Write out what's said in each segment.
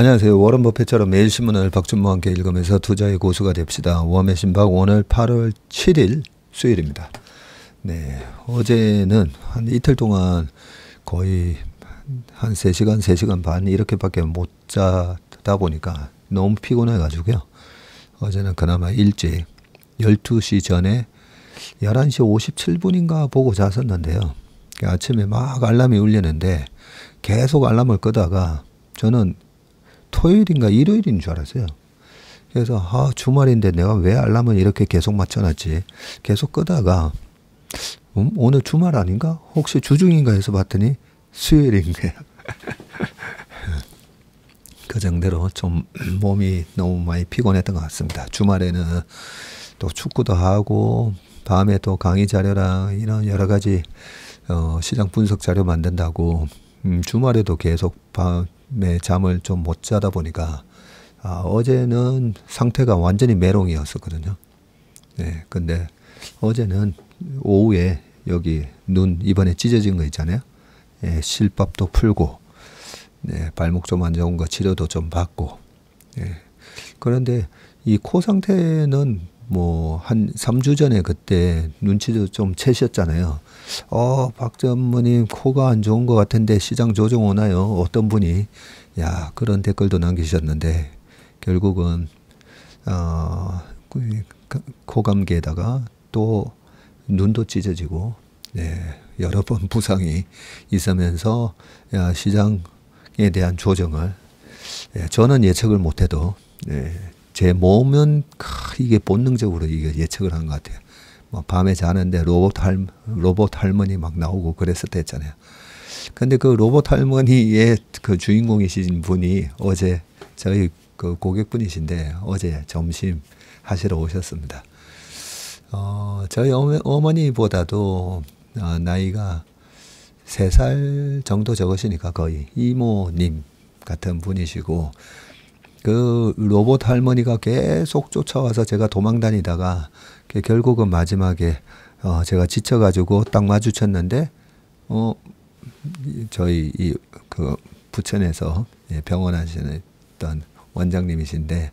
안녕하세요. 워런 버핏처럼 매일 신문을 박준모와 함께 읽으면서 투자의 고수가 됩시다. 워메 신박 오늘 8월 7일 수요일입니다. 네. 어제는 한 이틀 동안 거의 한 3시간, 3시간 반 이렇게밖에 못 자다 보니까 너무 피곤해 가지고요. 어제는 그나마 일찍 12시 전에 11시 57분인가 보고 잤었는데요. 아침에 막 알람이 울리는데 계속 알람을 끄다가 저는 토요일인가 일요일인 줄 알았어요. 그래서 아, 주말인데 내가 왜 알람을 이렇게 계속 맞춰놨지? 계속 끄다가 음, 오늘 주말 아닌가? 혹시 주중인가 해서 봤더니 수요일인 거요그 정도로 좀 몸이 너무 많이 피곤했던 것 같습니다. 주말에는 또 축구도 하고 밤에 또 강의 자료랑 이런 여러 가지 어, 시장 분석 자료 만든다고 음, 주말에도 계속 밤에 잠을 좀 못 자다 보니까 아, 어제는 상태가 완전히 메롱이었었거든요. 네, 근데 어제는 오후에 여기 눈 이번에 찢어진 거 있잖아요. 예, 실밥도 풀고 네, 발목 좀 안 좋은 거 치료도 좀 받고 예. 그런데 이 코 상태는 뭐한 3주 전에 그때 눈치도 좀 채셨잖아요. 어, 박 전무님 코가 안 좋은 것 같은데 시장 조정 오나요? 어떤 분이 야 그런 댓글도 남기셨는데 결국은 어, 그, 그, 코감기에다가 또 눈도 찢어지고 네, 여러 번 부상이 있으면서 야, 시장에 대한 조정을 예, 저는 예측을 못해도 예, 제 몸은 크, 이게 본능적으로 이게 예측을 한 것 같아요. 뭐 밤에 자는데 로봇 할 로봇 할머니 막 나오고 그랬었댔잖아요. 근데 그 로봇 할머니의 그 주인공이신 분이 어제 저희 그 고객분이신데 어제 점심 하시러 오셨습니다. 어, 저희 어머, 니보다도 어, 나이가 3살 정도 적으시니까 거의 이모님 같은 분이시고 그 로봇 할머니가 계속 쫓아와서 제가 도망 다니다가 그 결국은 마지막에 어, 제가 지쳐가지고 딱 마주쳤는데 어, 저희 이그 부천에서 예, 병원 하시는 원장님이신데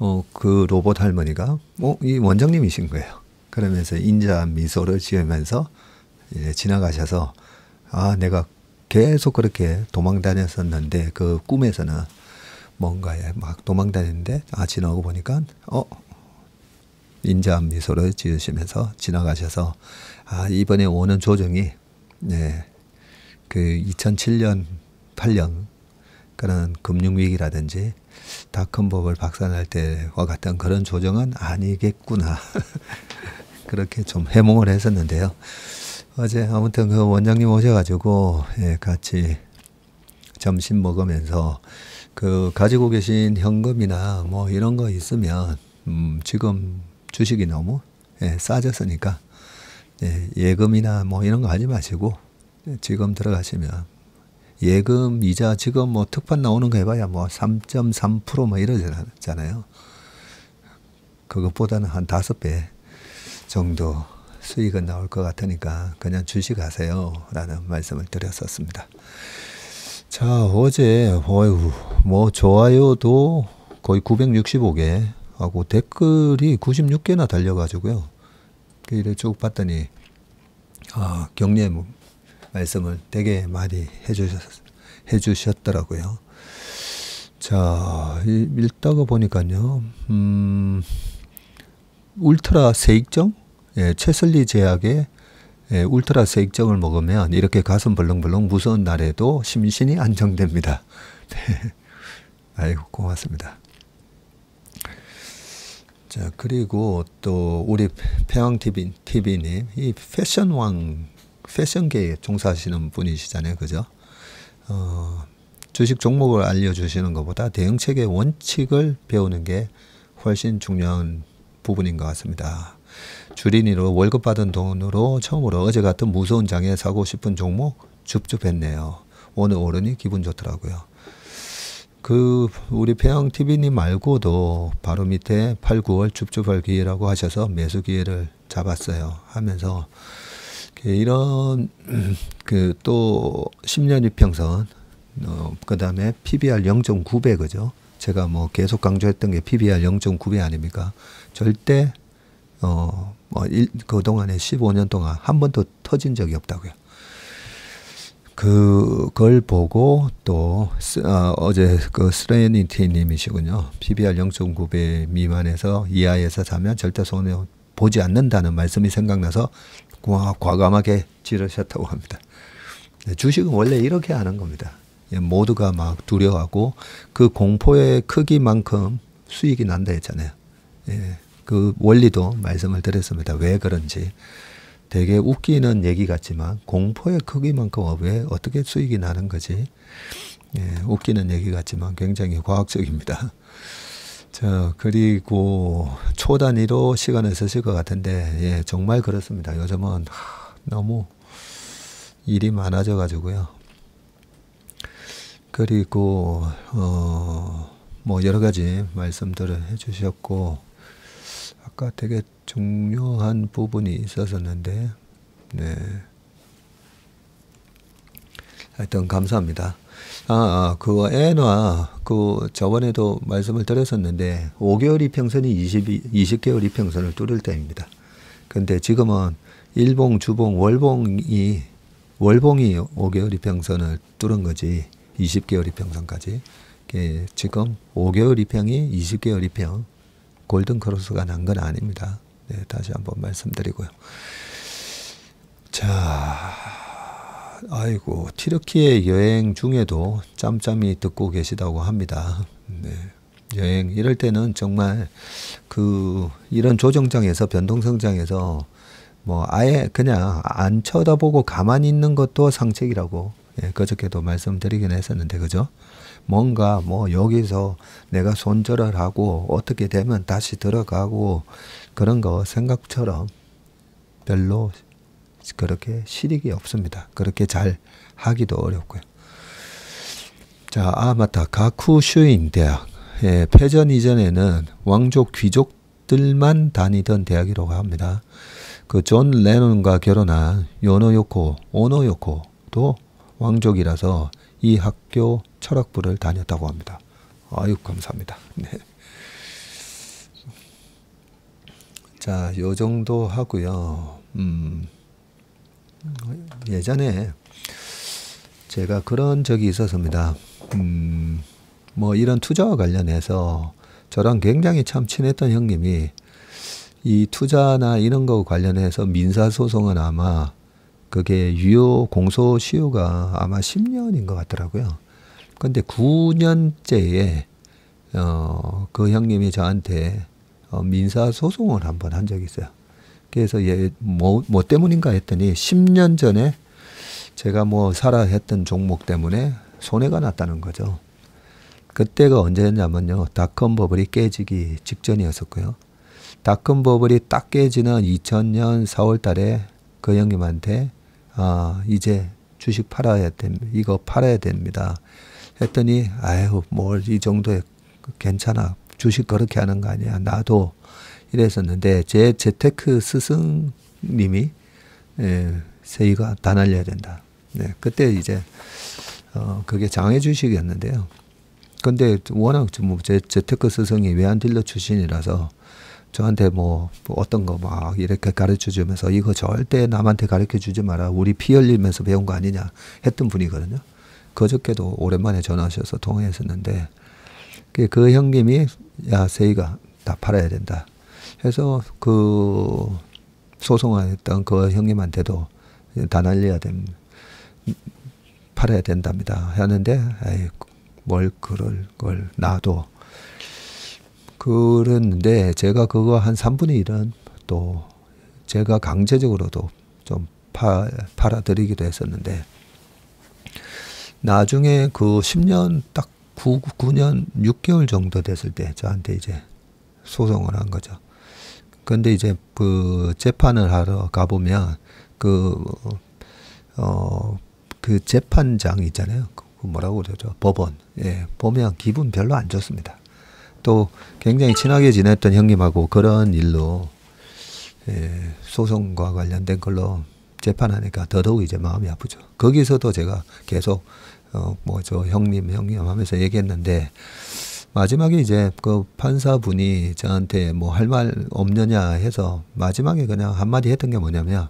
어, 그 로봇 할머니가 어, 이 원장님이신 거예요. 그러면서 인자한 미소를 지으면서 예, 지나가셔서 아 내가 계속 그렇게 도망 다녔었는데 그 꿈에서는 뭔가에 막 도망 다니는데 아 지나고 보니까 어 인자한 미소를 지으시면서 지나가셔서 아 이번에 오는 조정이 네, 그 2007년 8년 그런 금융위기라든지 다큰법을 박산할 때와 같은 그런 조정은 아니겠구나 그렇게 좀 해몽을 했었는데요. 어제 아무튼 그 원장님 오셔가지고 예, 같이 점심 먹으면서 그 가지고 계신 현금이나 뭐 이런 거 있으면 음, 지금 주식이 너무 예, 싸졌으니까 예, 금이나뭐 이런 거 하지 마시고 예, 지금 들어가시면 예금 이자 지금 뭐 특판 나오는 거 해봐야 뭐 3.3%뭐 이러잖아요. 그것보다는 한 다섯 배 정도 수익은 나올 것 같으니까 그냥 주식하세요라는 말씀을 드렸었습니다. 자 어제 어휴 뭐 좋아요도 거의 965개 하고 댓글이 96개나 달려가지고요. 그 이래 쭉 봤더니 아, 격려 말씀을 되게 많이 해주셨, 해주셨더라고요. 자, 읽다가 보니까요, 음, 울트라 세익정? 예, 채슬리 제약의 예, 울트라 세익정을 먹으면 이렇게 가슴 벌렁벌렁 무서운 날에도 심신이 안정됩니다. 네. 아이고, 고맙습니다. 자, 그리고 또 우리 평양 TV, TV님, 이 패션왕, 패션계에 종사하시는 분이시잖아요. 그죠? 어, 주식 종목을 알려주시는 것보다 대응책의 원칙을 배우는 게 훨씬 중요한 부분인 것 같습니다. 주린이로 월급 받은 돈으로 처음으로 어제 같은 무서운 장에 사고 싶은 종목 줍줍했네요. 오늘 오르니 기분 좋더라고요. 그 우리 배영 TV님 말고도 바로 밑에 8, 9월 줍줍할 기회라고 하셔서 매수 기회를 잡았어요. 하면서 그 이런 그 또 10년 이평선 어, 그다음에 PBR 0.9배 그죠? 제가 뭐 계속 강조했던 게 PBR 0.9배 아닙니까? 절대 어, 뭐 그동안에 15년 동안 한 번도 터진 적이 없다고요. 그, 그걸 보고 또 어, 제그 스레니티 님이시군요. PBR 0.9배 미만에서 이하에서 자면 절대 손해 보지 않는다는 말씀이 생각나서 과, 과감하게 지르셨다고 합니다. 네, 주식은 원래 이렇게 하는 겁니다. 예, 모두가 막 두려워하고 그 공포의 크기만큼 수익이 난다 했잖아요. 예, 그 원리도 말씀을 드렸습니다. 왜 그런지. 되게 웃기는 얘기 같지만 공포의 크기만큼 왜 어떻게 수익이 나는 거지? 예, 웃기는 얘기 같지만 굉장히 과학적입니다. 자, 그리고 초 단위로 시간을 쓰실 것 같은데, 예, 정말 그렇습니다. 요즘은 하, 너무 일이 많아져 가지고요. 그리고, 어, 뭐 여러 가지 말씀들을 해 주셨고, 아까 되게 중요한 부분이 있었었는데, 네. 하여튼 감사합니다. 아, 그 애나 그 저번에도 말씀을 드렸었는데 5개월 이평선이 20, 20개월 이평선을 뚫을 때입니다. 근데 지금은 일봉, 주봉, 월봉이 월봉이 5개월 이평선을 뚫은 거지 20개월 이평선까지. 예, 지금 5개월 이평이 20개월 이평 골든 크로스가 난 건 아닙니다. 네, 다시 한번 말씀드리고요. 자, 아이고 티르키의 여행 중에도 짬짬이 듣고 계시다고 합니다. 네. 여행 이럴 때는 정말 그 이런 조정장에서 변동성장에서 뭐 아예 그냥 안 쳐다보고 가만히 있는 것도 상책이라고 예, 그저께도 말씀드리긴 했었는데 그죠? 뭔가 뭐 여기서 내가 손절을 하고 어떻게 되면 다시 들어가고 그런 거 생각처럼 별로 그렇게 실익이 없습니다. 그렇게 잘 하기도 어렵고요. 자, 아 맞다. 가쿠슈인 대학. 예, 패전 이전에는 왕족 귀족들만 다니던 대학이라고 합니다. 그 존 레논과 결혼한 요노요코, 오노요코도 왕족이라서 이 학교 철학부를 다녔다고 합니다. 아유 감사합니다. 네. 자, 요 정도 하고요. 음, 예전에 제가 그런 적이 있었습니다. 음, 뭐 이런 투자와 관련해서 저랑 굉장히 참 친했던 형님이 이 투자나 이런 거 관련해서 민사소송은 아마 그게 유효 공소시효가 아마 10년인 것 같더라고요. 근데 9년째에 어, 그 형님이 저한테 어, 민사 소송을 한 번 한 적이 있어요. 그래서 얘 뭐, 뭐 때문인가 했더니 10년 전에 제가 뭐 살아 했던 종목 때문에 손해가 났다는 거죠. 그때가 언제였냐면요. 닷컴 버블이 깨지기 직전이었었고요. 닷컴 버블이 딱 깨지는 2000년 4월 달에 그 형님한테 아, 이제 주식 팔아야 됩니다. 이거 팔아야 됩니다. 했더니 아유 뭘이 뭐, 정도에 괜찮아 주식 그렇게 하는 거 아니야 나도 이랬었는데 제 재테크 스승님이 예, 세이가 다 날려야 된다. 네, 그때 이제 어, 그게 장애 주식이었는데요. 근데 워낙 뭐 제, 재테크 스승이 외환딜러 출신이라서 저한테 뭐, 뭐 어떤 거 막 이렇게 가르쳐 주면서 이거 절대 남한테 가르쳐 주지 마라. 우리 피 흘리면서 배운 거 아니냐 했던 분이거든요. 그저께도 오랜만에 전화하셔서 통화했었는데 그 형님이 야 세이가 다 팔아야 된다 해서 그 소송했던 그 형님한테도 다 날려야 됨 팔아야 된답니다 하는데 에이, 뭘 그럴 걸 나도 그랬는데 제가 그거 한 3분의 1은 또 제가 강제적으로도 좀 팔아드리기도 했었는데 나중에 그 10년 딱 9, 9년 6개월 정도 됐을 때 저한테 이제 소송을 한 거죠. 근데 이제 그 재판을 하러 가보면 그, 어, 그 재판장 있잖아요. 그 뭐라고 그러죠? 법원. 예, 보면 기분 별로 안 좋습니다. 또 굉장히 친하게 지냈던 형님하고 그런 일로 예, 소송과 관련된 걸로 재판하니까 더더욱 이제 마음이 아프죠. 거기서도 제가 계속 어, 뭐저 형님 형님 하면서 얘기했는데 마지막에 이제 그 판사분이 저한테 뭐 할 말 없느냐 해서 마지막에 그냥 한마디 했던 게 뭐냐면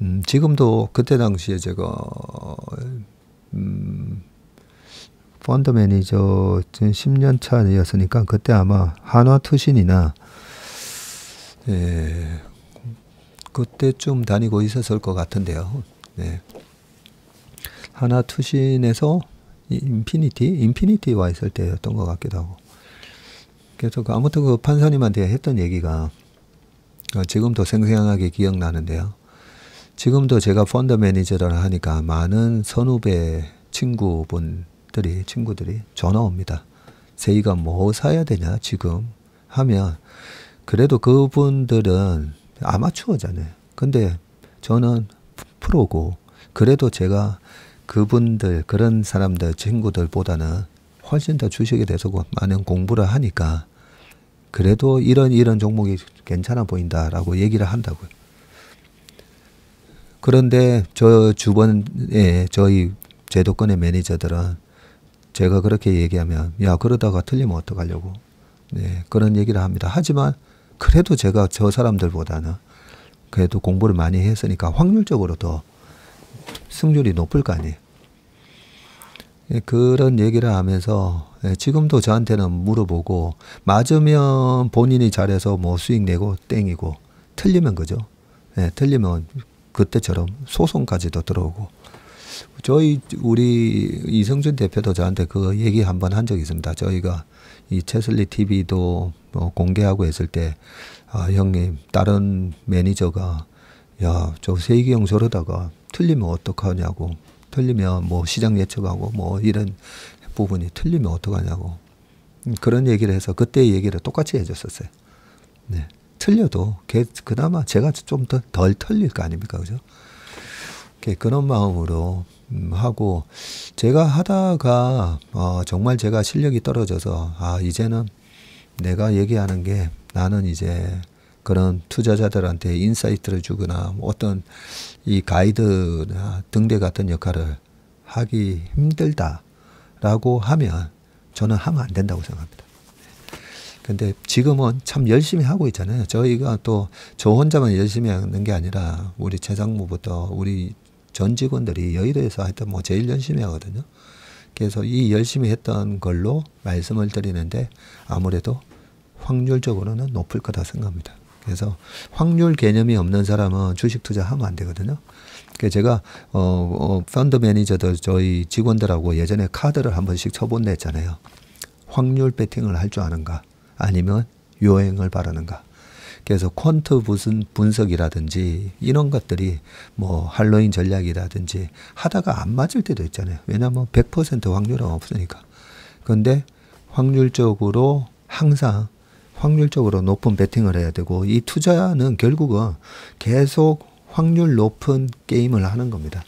음, 지금도 그때 당시에 제가 음, 펀드 매니저 지금 10년 차였으니까 그때 아마 한화 투신이나 예, 그때쯤 다니고 있었을 것 같은데요. 네. 하나 투신에서 인피니티, 인피니티 와 있을 때였던 것 같기도 하고. 그래서 그 아무튼 그 판사님한테 했던 얘기가 어, 지금도 생생하게 기억나는데요. 지금도 제가 펀드 매니저를 하니까 많은 선후배 친구분들이, 친구들이 전화 옵니다. 세이가 뭐 사야 되냐, 지금 하면. 그래도 그분들은 아마추어잖아요. 근데 저는 프로고 그래도 제가 그분들 그런 사람들 친구들보다는 훨씬 더 주식에 대해서 많은 공부를 하니까 그래도 이런 이런 종목이 괜찮아 보인다라고 얘기를 한다고요. 그런데 저 주변에 저희 제도권의 매니저들은 제가 그렇게 얘기하면 야 그러다가 틀리면 어떡하려고 네, 그런 얘기를 합니다. 하지만 그래도 제가 저 사람들보다는 그래도 공부를 많이 했으니까 확률적으로 더 승률이 높을 거 아니에요. 예, 그런 얘기를 하면서 예, 지금도 저한테는 물어보고 맞으면 본인이 잘해서 뭐 수익 내고 땡이고 틀리면 그죠. 네, 틀리면 그때처럼 소송까지도 들어오고 저희 우리 이성준 대표도 저한테 그 얘기 한 번 한 적이 있습니다. 저희가 이 채슬리 TV도 뭐 어, 공개하고 했을 때, 아, 형님, 다른 매니저가, 야, 저 세기 형 저러다가 틀리면 어떡하냐고. 틀리면 뭐 시장 예측하고 뭐 이런 부분이 틀리면 어떡하냐고. 음, 그런 얘기를 해서 그때 얘기를 똑같이 해줬었어요. 네. 틀려도 걔 그나마 제가 좀 더덜 털릴 거 아닙니까? 그죠? 그런 마음으로 하고 제가 하다가 어, 정말 제가 실력이 떨어져서 아 이제는 내가 얘기하는 게 나는 이제 그런 투자자들한테 인사이트를 주거나 뭐 어떤 이 가이드나 아, 등대 같은 역할을 하기 힘들다라고 하면 저는 하면 안 된다고 생각합니다. 근데 지금은 참 열심히 하고 있잖아요. 저희가 또 저 혼자만 열심히 하는 게 아니라 우리 재상무부터 우리 전 직원들이 여의도에서 하여튼 뭐 제일 열심히 하거든요. 그래서 이 열심히 했던 걸로 말씀을 드리는데 아무래도 확률적으로는 높을 거다 생각합니다. 그래서 확률 개념이 없는 사람은 주식 투자하면 안 되거든요. 그 제가 어, 어 펀드 매니저들 저희 직원들하고 예전에 카드를 한 번씩 쳐본다 잖아요 확률 배팅을 할 줄 아는가 아니면 요행을 바라는가 그래서 퀀트 무슨 분석이라든지 이런 것들이 뭐 할로윈 전략이라든지 하다가 안 맞을 때도 있잖아요. 왜냐하면 100% 뭐 확률은 없으니까. 그런데 확률적으로 항상 확률적으로 높은 베팅을 해야 되고 이 투자는 결국은 계속 확률 높은 게임을 하는 겁니다.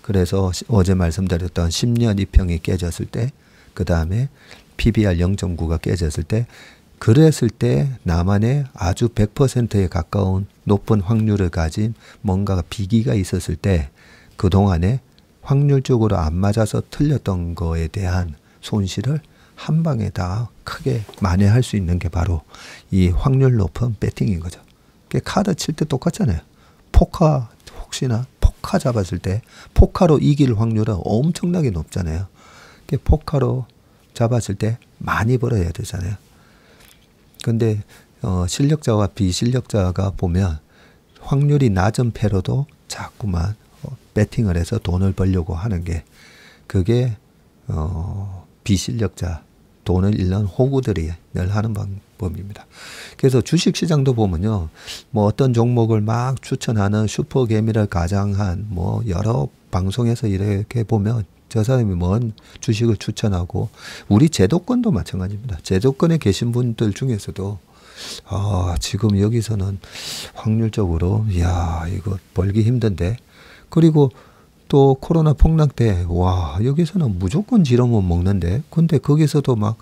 그래서 어제 말씀드렸던 10년 이평이 깨졌을 때, 그 다음에 PBR 0.9가 깨졌을 때, 그랬을 때 나만의 아주 100%에 가까운 높은 확률을 가진 뭔가가 비기가 있었을 때 그동안에 확률적으로 안 맞아서 틀렸던 거에 대한 손실을 한 방에 다 크게 만회할 수 있는 게 바로 이 확률 높은 배팅인 거죠. 카드 칠 때 똑같잖아요. 포카 혹시나 포카 잡았을 때 포카로 이길 확률은 엄청나게 높잖아요. 포카로 잡았을 때 많이 벌어야 되잖아요. 근데 어, 실력자와 비실력자가 보면 확률이 낮은 패로도 자꾸만 어, 배팅을 해서 돈을 벌려고 하는 게 그게 어, 비실력자 돈을 잃는 호구들이 늘 하는 방법입니다. 그래서 주식시장도 보면요. 뭐 어떤 종목을 막 추천하는 슈퍼개미를 가장한 뭐 여러 방송에서 이렇게 보면 저 사람이 뭔 주식을 추천하고 우리 제도권도 마찬가지입니다. 제도권에 계신 분들 중에서도 아, 지금 여기서는 확률적으로 야, 이거 벌기 힘든데. 그리고 또 코로나 폭락 때, 와, 여기서는 무조건 지러면 먹는데. 근데 거기서도 막,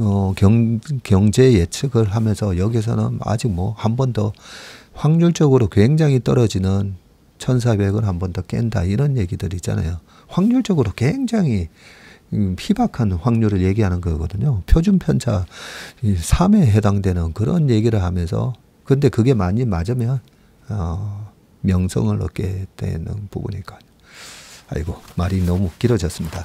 어, 경, 경제 예측을 하면서 여기서는 아직 뭐, 한 번 더 확률적으로 굉장히 떨어지는 1,400을 한 번 더 깬다. 이런 얘기들 있잖아요. 확률적으로 굉장히 음, 희박한 확률을 얘기하는 거거든요. 표준 편차 3에 해당되는 그런 얘기를 하면서 근데 그게 많이 맞으면 어, 명성을 얻게 되는 부분이니까. 아이고 말이 너무 길어졌습니다.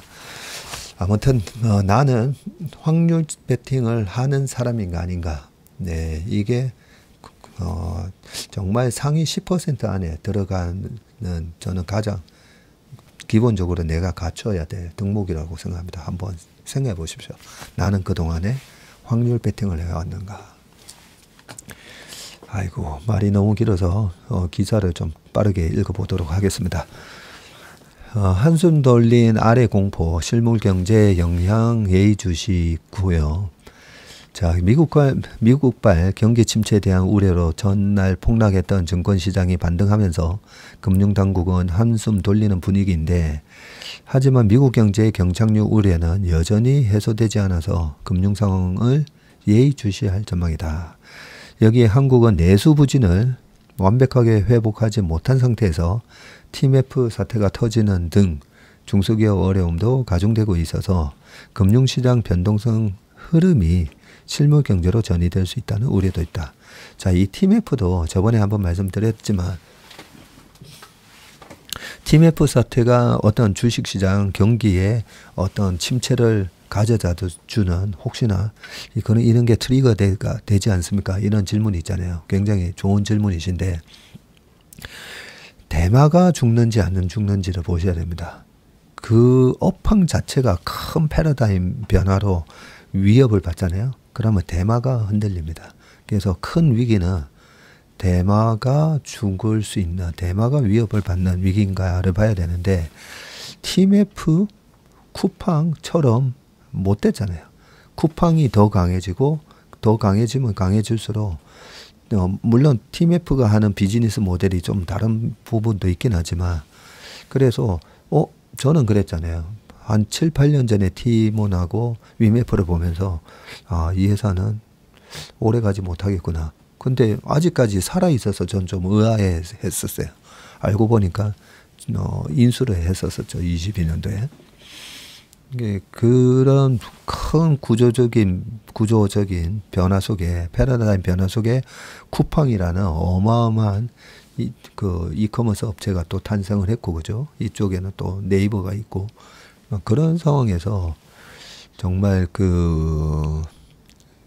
아무튼 어, 나는 확률 배팅을 하는 사람인가 아닌가. 네, 이게 그, 어, 정말 상위 10% 안에 들어가는 저는 가장 기본적으로 내가 갖춰야 될 덕목이라고 생각합니다. 한번 생각해 보십시오. 나는 그동안에 확률 배팅을 해왔는가. 아이고, 말이 너무 길어서 어, 기사를 좀 빠르게 읽어보도록 하겠습니다. 어, 한숨 돌린 아래 공포 실물 경제 영향 예의 주시고요. 자, 미국과 미국발 경기 침체에 대한 우려로 전날 폭락했던 증권 시장이 반등하면서 금융 당국은 한숨 돌리는 분위기인데 하지만 미국 경제의 경착륙 우려는 여전히 해소되지 않아서 금융 상황을 예의주시할 전망이다. 여기에 한국은 내수 부진을 완벽하게 회복하지 못한 상태에서 TMF 사태가 터지는 등 중소기업 어려움도 가중되고 있어서 금융시장 변동성 흐름이 실무 경제로 전이될 수 있다는 우려도 있다. 자, 이 TMF도 저번에 한번 말씀드렸지만 TMF 사태가 어떤 주식시장 경기에 어떤 침체를 가져다 주는 혹시나 이거는 이런 게 트리거 가 되지 않습니까? 이런 질문이 있잖아요. 굉장히 좋은 질문이신데 대마가 죽는지 안 죽는지를 보셔야 됩니다. 그 업황 자체가 큰 패러다임 변화로 위협을 받잖아요. 그러면 대마가 흔들립니다. 그래서 큰 위기는 대마가 죽을 수 있나, 대마가 위협을 받는 위기인가를 봐야 되는데, TMF 쿠팡처럼 못 됐잖아요. 쿠팡이 더 강해지고, 더 강해지면 강해질수록, 어, 물론 TMF가 하는 비즈니스 모델이 좀 다른 부분도 있긴 하지만, 그래서, 어, 저는 그랬잖아요. 한 7, 8년 전에 티몬하고 위메프를 보면서 아, 이 회사는 오래 가지 못하겠구나. 근데 아직까지 살아 있어서 전 좀 의아해 했었어요. 알고 보니까 어, 인수를 했었었죠. 22년도에. 예, 그런 큰 구조적인 구조적인 변화 속에 패러다임 변화 속에 쿠팡이라는 어마어마한 이, 그 이커머스 업체가 또 탄생을 했고 그죠 이쪽에는 또 네이버가 있고 그런 상황에서 정말 그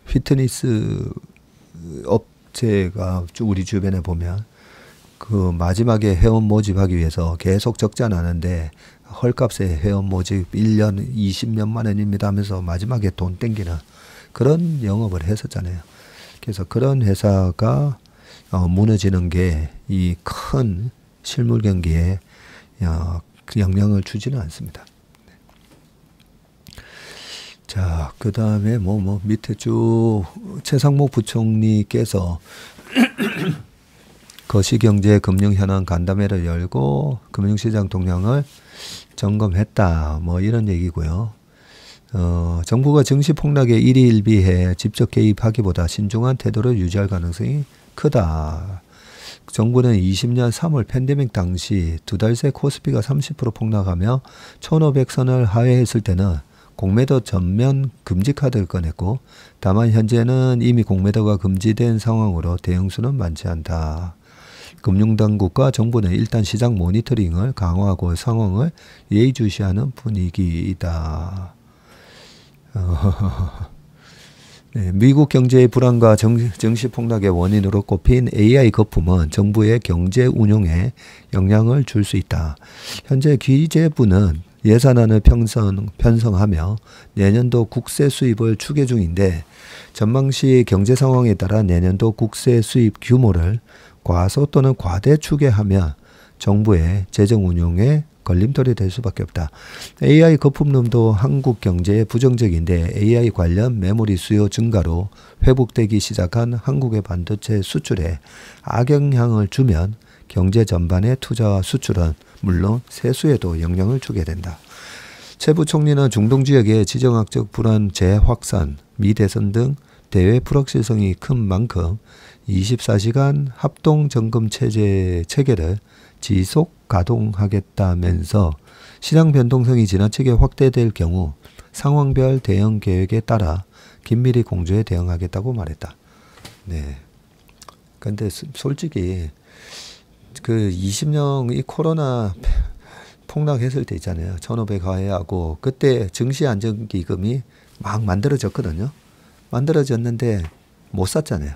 피트니스 업체가 우리 주변에 보면 그 마지막에 회원 모집하기 위해서 계속 적자 나는데 헐값에 회원 모집 1년 2 0년만 원입니다 하면서 마지막에 돈 땡기는 그런 영업을 했었잖아요. 그래서 그런 회사가 어, 무너지는 게 이 큰 실물 경기에 어, 영향을 주지는 않습니다. 자, 그 다음에 뭐, 뭐, 밑에 쭉, 최상목 부총리께서 거시경제 금융 현황 간담회를 열고 금융시장 동향을 점검했다. 뭐, 이런 얘기고요. 어, 정부가 증시 폭락에 일희일비해 직접 개입하기보다 신중한 태도를 유지할 가능성이 크다. 정부는 20년 3월 팬데믹 당시 두 달 새 코스피가 30% 폭락하며 1,500선을 하회했을 때는 공매도 전면 금지 카드를 꺼냈고 다만 현재는 이미 공매도가 금지된 상황으로 대응수는 많지 않다. 금융당국과 정부는 일단 시장 모니터링을 강화하고 상황을 예의주시하는 분위기이다. 어, 네, 미국 경제의 불안과 정, 정시 폭락의 원인으로 꼽힌 AI 거품은 정부의 경제 운용에 영향을 줄 수 있다. 현재 기재부는 예산안을 편성, 편성하며 내년도 국세 수입을 추계 중인데 전망시 경제 상황에 따라 내년도 국세 수입 규모를 과소 또는 과대 추계하며 정부의 재정 운용에 걸림돌이 될 수밖에 없다. AI 거품론도 한국 경제에 부정적인데 AI 관련 메모리 수요 증가로 회복되기 시작한 한국의 반도체 수출에 악영향을 주면 경제 전반의 투자와 수출은 물론 세수에도 영향을 주게 된다. 최 부총리는 중동 지역의 지정학적 불안 재확산, 미대선 등 대외 불확실성이 큰 만큼 24시간 합동 점검 체제 체계를 지속 가동하겠다면서 시장 변동성이 지나치게 확대될 경우 상황별 대응 계획에 따라 긴밀히 공조에 대응하겠다고 말했다. 네. 근데 솔직히 그 20년 이 코로나 폭락했을 때 있잖아요. 1 5 0가해하고 그때 증시 안정 기금이 막 만들어졌거든요. 만들어졌는데 못 샀잖아요.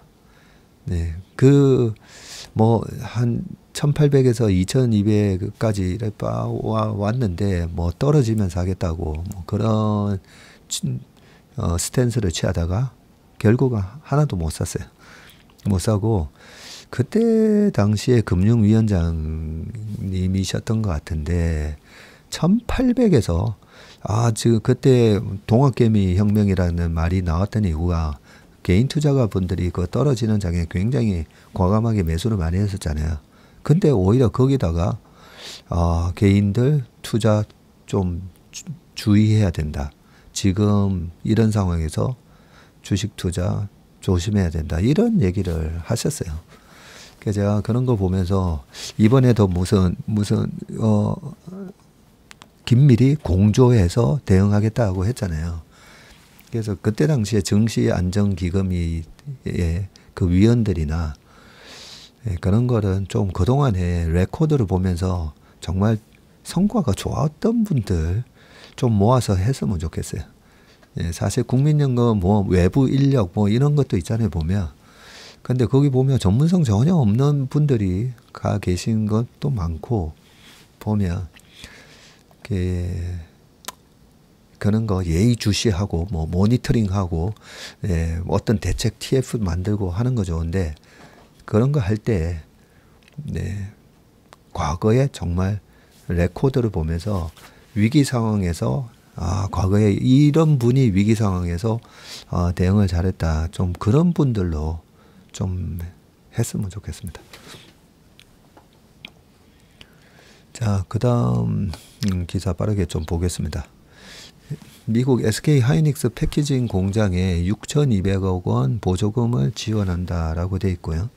네. 그 뭐 한 1,800에서 2,200까지 와 왔는데 뭐, 뭐 떨어지면 서하겠다고뭐 그런 어, 스탠스를 취하다가 결국 하나도 못 샀어요. 못 사고 그때 당시에 금융위원장님이셨던 것 같은데 1800에서 아 지금 그때 동학개미 혁명이라는 말이 나왔던 이유가 개인 투자가 분들이 그 떨어지는 장에 굉장히 과감하게 매수를 많이 했었잖아요. 근데 오히려 거기다가 아 개인들 투자 좀 주의해야 된다. 지금 이런 상황에서 주식 투자 조심해야 된다. 이런 얘기를 하셨어요. 그 제가 그런 거 보면서 이번에도 무슨 무슨 어 긴밀히 공조해서 대응하겠다고 했잖아요. 그래서 그때 당시에 정시 안정 기금이 그 위원들이나 예, 그런 거는 좀 그동안에 레코드를 보면서 정말 성과가 좋았던 분들 좀 모아서 했으면 좋겠어요. 예, 사실 국민연금 뭐 외부 인력 뭐 이런 것도 있잖아요 보면 근데 거기 보면 전문성 전혀 없는 분들이 가 계신 것도 많고 보면 그런 거 예의주시하고 뭐 모니터링하고 예, 어떤 대책 TF 만들고 하는 거 좋은데 그런 거 할때 네, 과거에 정말 레코드를 보면서 위기 상황에서 아, 과거에 이런 분이 위기 상황에서 어, 대응을 잘했다. 좀 그런 분들로 좀 했으면 좋겠습니다. 자, 그 다음 기사 빠르게 좀 보겠습니다. 미국 SK 하이닉스 패키징 공장에 6,200억 원 보조금을 지원한다라고 돼 있고요.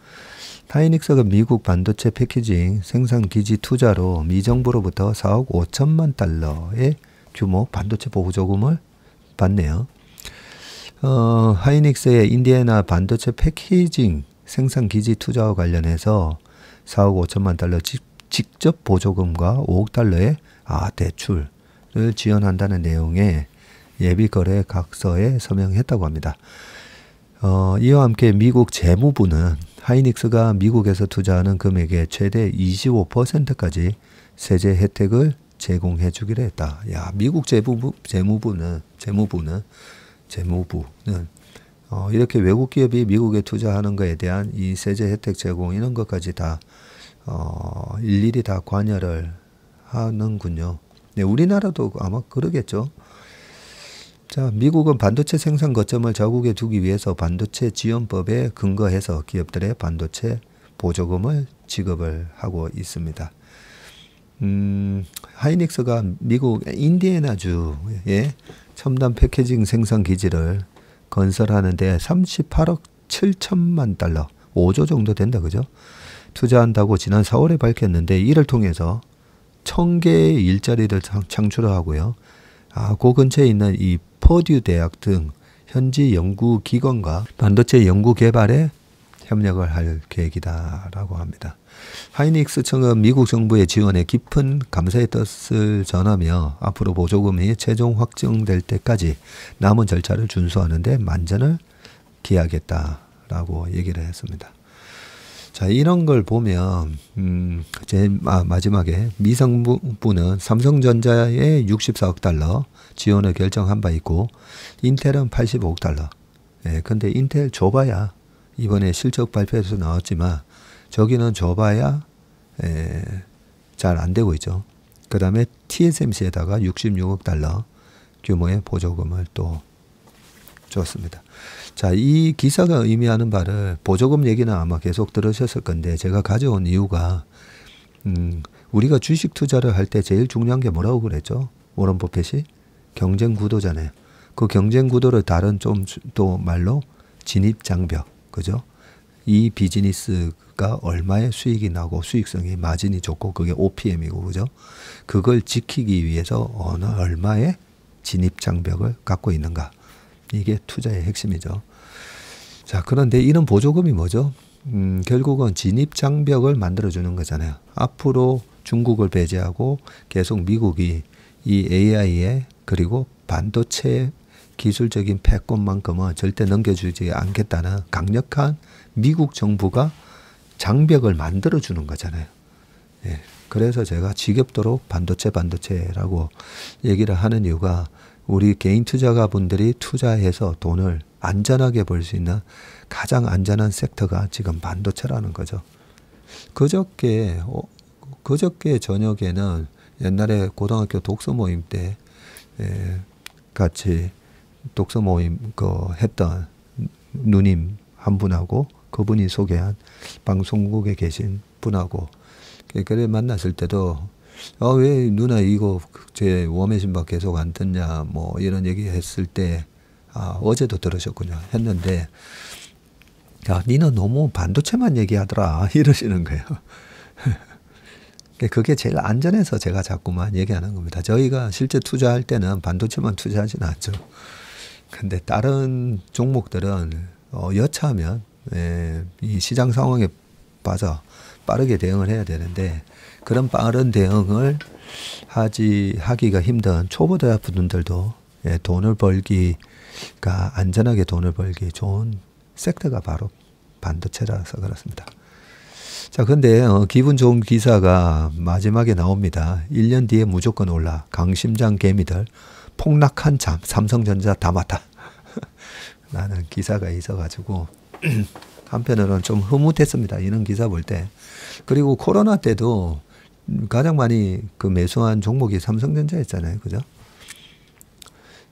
하이닉스가 미국 반도체 패키징 생산 기지 투자로 미 정부로부터 4억 5천만 달러의 규모 반도체 보조금을 받네요. 어, 하이닉스의 인디애나 반도체 패키징 생산 기지 투자와 관련해서 4억 5천만 달러 직, 접 보조금과 5억 달러의 아, 대출을 지원한다는 내용의 예비거래 각서에 서명했다고 합니다. 어, 이와 함께 미국 재무부는 하이닉스가 미국에서 투자하는 금액의 최대 25%까지 세제 혜택을 제공해 주기로 했다. 야, 미국 재무부, 재무부는, 재무부는 재무부는 어, 이렇게 외국 기업이 미국에 투자하는 것에 대한 이 세제 혜택 제공 이런 것까지 다 어, 일일이 다 관여를 하는군요. 네, 우리나라도 아마 그러겠죠. 자, 미국은 반도체 생산 거점을 자국에 두기 위해서 반도체 지원법에 근거해서 기업들의 반도체 보조금을 지급을 하고 있습니다. 음, 하이닉스가 미국 인디애나주 에 예, 첨단 패키징 생산 기지를 건설하는데 38억 7천만 달러, 5조 정도 된다 그죠? 투자한다고 지난 4월에 밝혔는데 이를 통해서 천 개의 일자리를 창출을 하고요. 아, 그 근처에 있는 이 퍼듀 대학 등 현지 연구 기관과 반도체 연구 개발에 협력을 할 계획이다라고 합니다. 하이닉스 측은 미국 정부의 지원에 깊은 감사의 뜻을 전하며 앞으로 보조금이 최종 확정될 때까지 남은 절차를 준수하는데 만전을 기하겠다라고 얘기를 했습니다. 자, 이런 걸 보면, 음, 제 아, 마지막에 미성부는 삼성전자에 64억 달러 지원을 결정한 바 있고, 인텔은 85억 달러. 예, 근데 인텔 줘봐야 이번에 실적 발표에서 나왔지만, 저기는 줘봐야 잘 안 되고 있죠. 그 다음에 TSMC에다가 66억 달러 규모의 보조금을 또 줬습니다. 자, 이 기사가 의미하는 바를 보조금 얘기는 아마 계속 들으셨을 건데 제가 가져온 이유가 음, 우리가 주식 투자를 할 때 제일 중요한 게 뭐라고 그랬죠? 워런 버핏이 경쟁 구도잖아요. 그 경쟁 구도를 다른 좀 또 말로 진입 장벽, 그죠? 이 비즈니스가 얼마의 수익이 나고 수익성이 마진이 좋고 그게 OPM이고 그죠? 그걸 지키기 위해서 어느 얼마의 진입 장벽을 갖고 있는가. 이게 투자의 핵심이죠. 자, 그런데 이런 보조금이 뭐죠? 음, 결국은 진입 장벽을 만들어 주는 거잖아요. 앞으로 중국을 배제하고 계속 미국이 이 AI에 그리고 반도체 기술적인 패권만큼은 절대 넘겨주지 않겠다는 강력한 미국 정부가 장벽을 만들어 주는 거잖아요. 예. 그래서 제가 지겹도록 반도체 반도체라고 얘기를 하는 이유가 우리 개인 투자가분들이 투자해서 돈을 안전하게 벌 수 있는 가장 안전한 섹터가 지금 반도체라는 거죠. 그저께 어, 그저께 저녁에는 옛날에 고등학교 독서 모임 때 예, 같이 독서 모임 그 했던 누님 한 분하고 그분이 소개한 방송국에 계신 분하고 그 그래 만났을 때도 아, 왜 누나 이거 제 웜의 신박 계속 안 듣냐 뭐 이런 얘기 했을 때 아, 어제도 들으셨군요 했는데 야, 니는 너무 반도체만 얘기하더라 이러시는 거예요. 그 그게 제일 안전해서 제가 자꾸만 얘기하는 겁니다. 저희가 실제 투자할 때는 반도체만 투자하지는 않죠. 근데 다른 종목들은 어, 여차하면 예, 이 시장 상황에 빠져 빠르게 대응을 해야 되는데 그런 빠른 대응을 하지 하기가 힘든 초보 대학분들도 예, 돈을 벌기가 안전하게 돈을 벌기 좋은 섹터가 바로 반도체라서 그렇습니다. 자, 근데 어, 기분 좋은 기사가 마지막에 나옵니다. 1년 뒤에 무조건 올라 강심장 개미들 폭락한 잠 삼성전자 다 맞다. 나는 기사가 있어가지고 한편으로는 좀 흐뭇했습니다. 이런 기사 볼 때. 그리고 코로나 때도 가장 많이 그 매수한 종목이 삼성전자였잖아요. 그죠?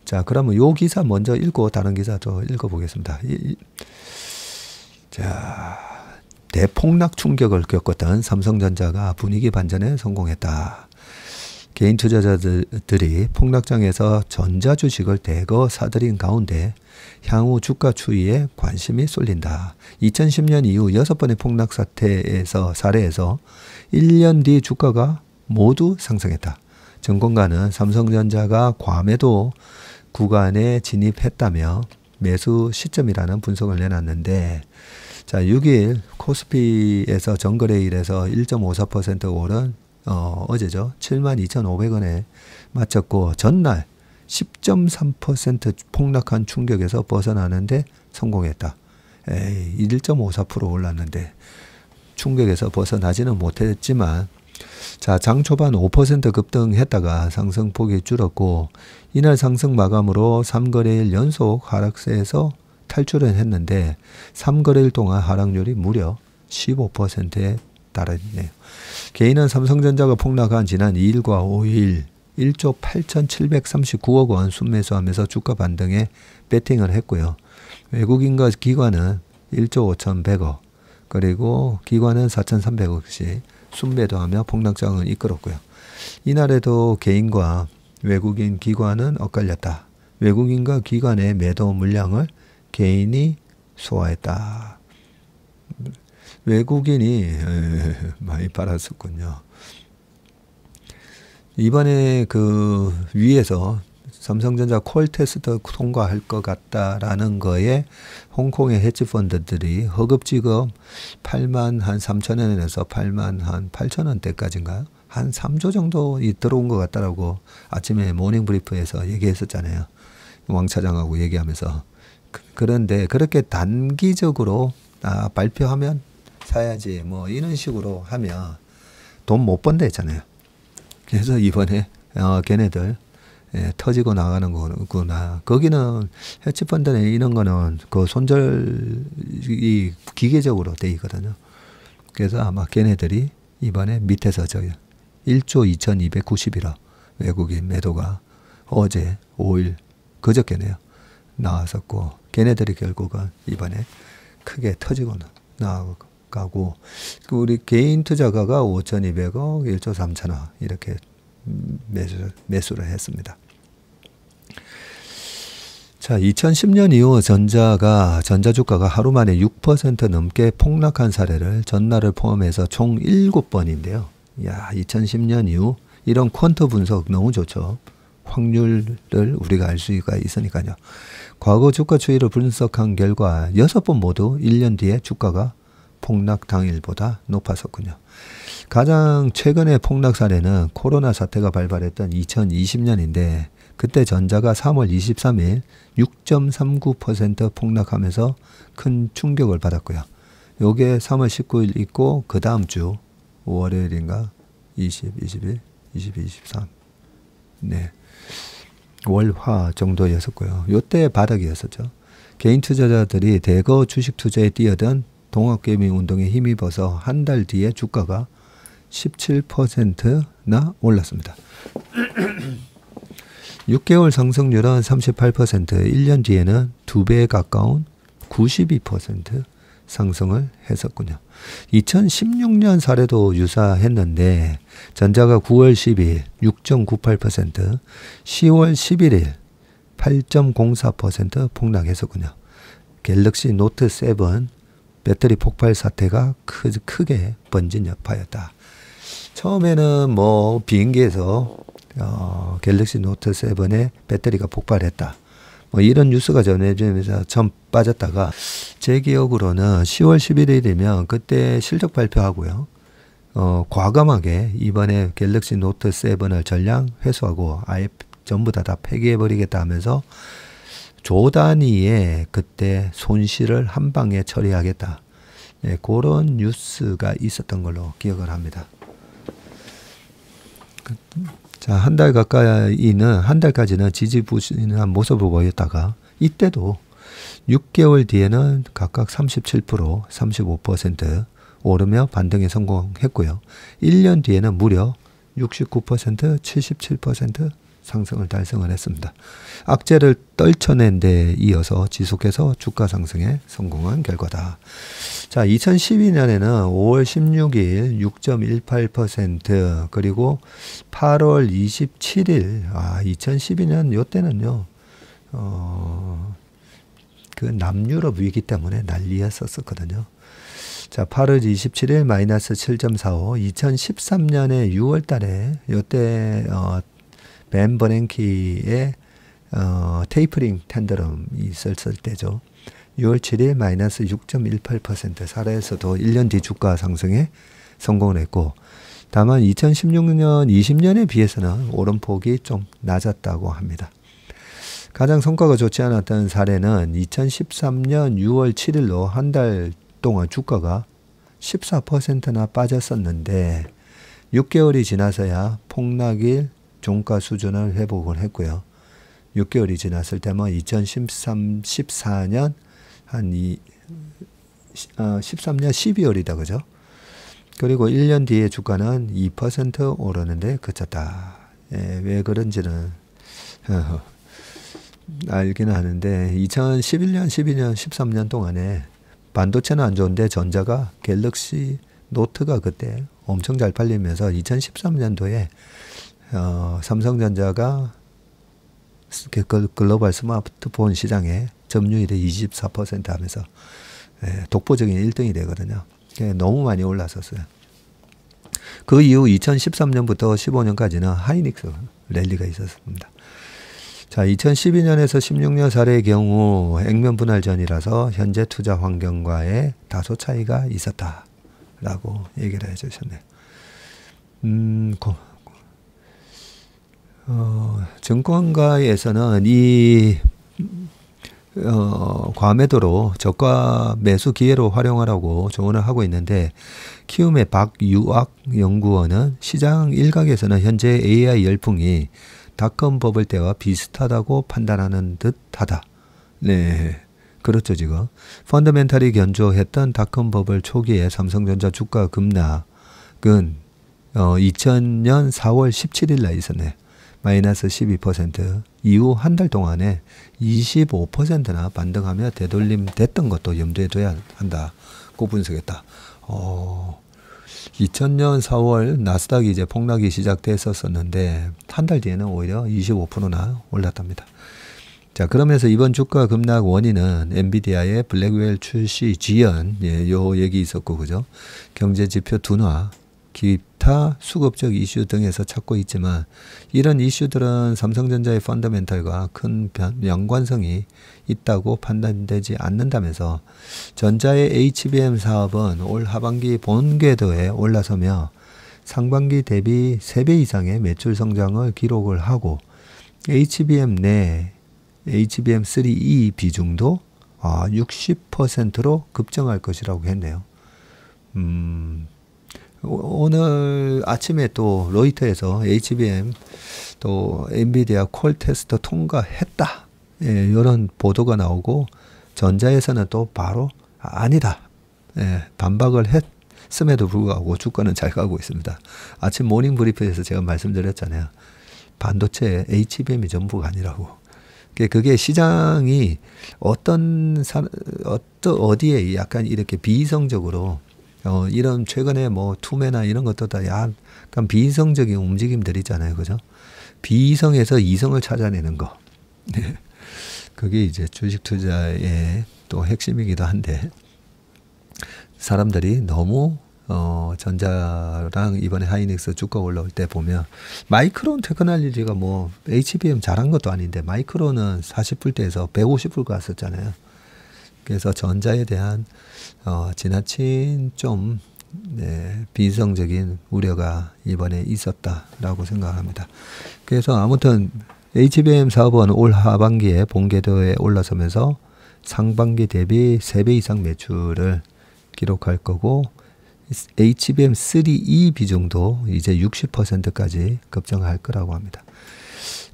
자, 그러면 요 기사 먼저 읽고 다른 기사 또 읽어보겠습니다. 이, 자, 대폭락 충격을 겪었던 삼성전자가 분위기 반전에 성공했다. 개인 투자자들이 폭락장에서 전자 주식을 대거 사들인 가운데 향후 주가 추이에 관심이 쏠린다. 2010년 이후 여섯 번의 폭락 사태에서 사례에서 1년 뒤 주가가 모두 상승했다. 정권가는 삼성전자가 과매도 구간에 진입했다며 매수 시점이라는 분석을 내놨는데 자 6일 코스피에서 전거래일에서 1.54% 오른 어, 어제죠. 72,500원에 마쳤고 전날 10.3% 폭락한 충격에서 벗어나는데 성공했다. 에이, 1.54% 올랐는데 충격에서 벗어나지는 못했지만 자, 장 초반 5% 급등했다가 상승폭이 줄었고 이날 상승 마감으로 3거래일 연속 하락세에서 탈출은 했는데 3거래일 동안 하락률이 무려 15%에 달했네요. 개인은 삼성전자가 폭락한 지난 2일과 5일 1조 8,739억 원 순매수하면서 주가 반등에 배팅을 했고요. 외국인과 기관은 1조 5,100억, 그리고 기관은 4,300억씩 순매도하며 폭락장은 이끌었고요. 이날에도 개인과 외국인 기관은 엇갈렸다. 외국인과 기관의 매도 물량을 개인이 소화했다. 외국인이 많이 팔았었군요. 이번에 그 위에서 삼성전자 콜 테스트 통과할 것 같다라는 거에 홍콩의 헤지펀드들이 허급지겁 8만 한 3천 원에서 8만 한 8천 원대까지인가요? 한 3조 정도 들어온 것 같다라고 아침에 모닝 브리프에서 얘기했었잖아요. 왕 차장하고 얘기하면서. 그, 그런데 그렇게 단기적으로 아, 발표하면 사야지 뭐 이런 식으로 하면 돈 못 번다 했잖아요. 그래서 이번에 어, 걔네들 예, 터지고 나가는 거구나. 거기는 해치 펀드는 이런 거는 그 손절이 기계적으로 돼 있거든요. 그래서 아마 걔네들이 이번에 밑에서 저 1조 2290이라 외국인 매도가 어제 5일 그저께네요. 나왔었고 걔네들이 결국은 이번에 크게 터지고 나가고 가고 그 우리 개인 투자가가 5,200억, 1조 3천억 이렇게 매수, 매수를 했습니다. 자, 2010년 이후 전자가 전자 주가가 하루 만에 6% 넘게 폭락한 사례를 전날을 포함해서 총 7번인데요. 야, 2010년 이후 이런 퀀터 분석 너무 좋죠. 확률을 우리가 알 수가 있으니까요. 과거 주가 추이를 분석한 결과 6번 모두 1년 뒤에 주가가 폭락 당일보다 높았었군요. 가장 최근의 폭락 사례는 코로나 사태가 발발했던 2020년인데 그때 전자가 3월 23일 6.39% 폭락하면서 큰 충격을 받았고요. 요게 3월 19일 있고 그 다음 주 월요일인가 20, 21, 22, 23. 네. 월화 정도였었고요. 요때 바닥이었었죠. 개인 투자자들이 대거 주식 투자에 뛰어든 동학개미 운동에 힘입어서 한 달 뒤에 주가가 17%나 올랐습니다. 6개월 상승률은 38%, 1년 뒤에는 2배 가까운 92% 상승을 했었군요. 2016년 사례도 유사했는데 전자가 9월 10일 6.98%, 10월 11일 8.04% 폭락했었군요. 갤럭시 노트 7 배터리 폭발 사태가 크, 크게 번진 여파였다. 처음에는 뭐 비행기에서 어, 갤럭시 노트 7의 배터리가 폭발했다. 뭐 이런 뉴스가 전해지면서 처 빠졌다가 제 기억으로는 10월 11일이면 그때 실적 발표하고요. 어, 과감하게 이번에 갤럭시 노트 7을 전량 회수하고 아예 전부 다 다 폐기해버리겠다 하면서 조단위에 그때 손실을 한 방에 처리하겠다. 예, 그런 뉴스가 있었던 걸로 기억을 합니다. 자, 한 달 가까이는, 한 달까지는 지지부진한 모습을 보였다가, 이때도 6개월 뒤에는 각각 37%, 35% 오르며 반등에 성공했고요. 1년 뒤에는 무려 69%, 77%, 상승을 달성을 했습니다. 악재를 떨쳐낸 데 이어서 지속해서 주가 상승에 성공한 결과다. 자, 2012년에는 5월 16일 6.18% 그리고 8월 27일 아, 2012년 요때는요. 어, 그 남유럽 위기 때문에 난리였었거든요. 자, 8월 27일 마이너스 7.45, 2013년에 6월 달에 요때 어, 벤 버냉키의 어, 테이프링 텐더럼이 있었을 때죠. 6월 7일 마이너스 6.18% 사례에서도 1년 뒤 주가 상승에 성공을 했고 다만 2016년 20년에 비해서는 오름폭이 좀 낮았다고 합니다. 가장 성과가 좋지 않았던 사례는 2013년 6월 7일로 한 달 동안 주가가 14%나 빠졌었는데 6개월이 지나서야 폭락일 종가 수준을 회복을 했고요. 6개월이 지났을 때면 2013, 14년 한 이, 13년 어, 12월이다 그죠? 그리고 1년 뒤에 주가는 2% 오르는데 그쳤다. 예, 왜 그런지는 알기는 하는데 2011년, 12년, 13년 동안에 반도체는 안 좋은데 전자가 갤럭시 노트가 그때 엄청 잘 팔리면서 2013년도에 어, 삼성전자가 그 글로벌 스마트폰 시장에 점유율이 24% 하면서 예, 독보적인 1등이 되거든요. 예, 너무 많이 올랐었어요. 그 이후 2013년부터 15년까지는 하이닉스 랠리가 있었습니다. 자, 2012년에서 16년 사례의 경우 액면 분할 전이라서 현재 투자 환경과의 다소 차이가 있었다라고 얘기를 해주셨네요. 음, 고. 어, 증권가에서는 이 어, 과매도로 저가 매수 기회로 활용하라고 조언을 하고 있는데 키움의 박유학 연구원은 시장 일각에서는 현재 AI 열풍이 닷컴 버블 때와 비슷하다고 판단하는 듯하다. 네. 그렇죠, 지금. 펀더멘탈이 견조했던 닷컴 버블 초기에 삼성전자 주가 급락은 어, 2000년 4월 17일 날 있었네. 마이너스 12% 이후 한 달 동안에 25%나 반등하며 되돌림 됐던 것도 염두에 둬야 한다고 분석했다. 어, 2000년 4월 나스닥이 이제 폭락이 시작됐었었는데 한 달 뒤에는 오히려 25%나 올랐답니다. 자 그러면서 이번 주가 급락 원인은 엔비디아의 블랙웰 출시 지연 예, 요 얘기 있었고 그죠 경제 지표 둔화 기타 수급적 이슈 등에서 찾고 있지만 이런 이슈들은 삼성전자의 펀더멘털과 큰 연관성이 있다고 판단되지 않는다면서 전자의 HBM 사업은 올 하반기 본궤도에 올라서며 상반기 대비 3배 이상의 매출 성장을 기록을 하고 HBM 내 HBM3E 비중도 60%로 아, 급증할 것이라고 했네요. 음, 오늘 아침에 또 로이터에서 HBM 또 엔비디아 콜 테스트 통과했다. 예, 이런 보도가 나오고 전자에서는 또 바로 아니다. 예, 반박을 했음에도 불구하고 주가는 잘 가고 있습니다. 아침 모닝 브리프에서 제가 말씀드렸잖아요. 반도체 HBM이 전부가 아니라고. 그, 그게 시장이 어떤 사, 어떤 어디에 약간 이렇게 비이성적으로 어, 이런 최근에 뭐 투매나 이런 것도 다 약간 비이성적인 움직임들이잖아요. 그죠? 비이성에서 이성을 찾아내는 거. 네. 그게 이제 주식 투자의 또 핵심이기도 한데 사람들이 너무 어, 전자랑 이번에 하이닉스 주가 올라올 때 보면 마이크론 테크놀리지가 뭐 HBM 잘한 것도 아닌데 마이크론은 40불대에서 150불 갔었잖아요. 그래서 전자에 대한 어, 지나친 좀 네, 비이성적인 우려가 이번에 있었다라고 생각합니다. 그래서 아무튼 HBM 사업은 올 하반기에 본궤도에 올라서면서 상반기 대비 3배 이상 매출을 기록할 거고 HBM3E 비중도 이제 60%까지 급증할 거라고 합니다.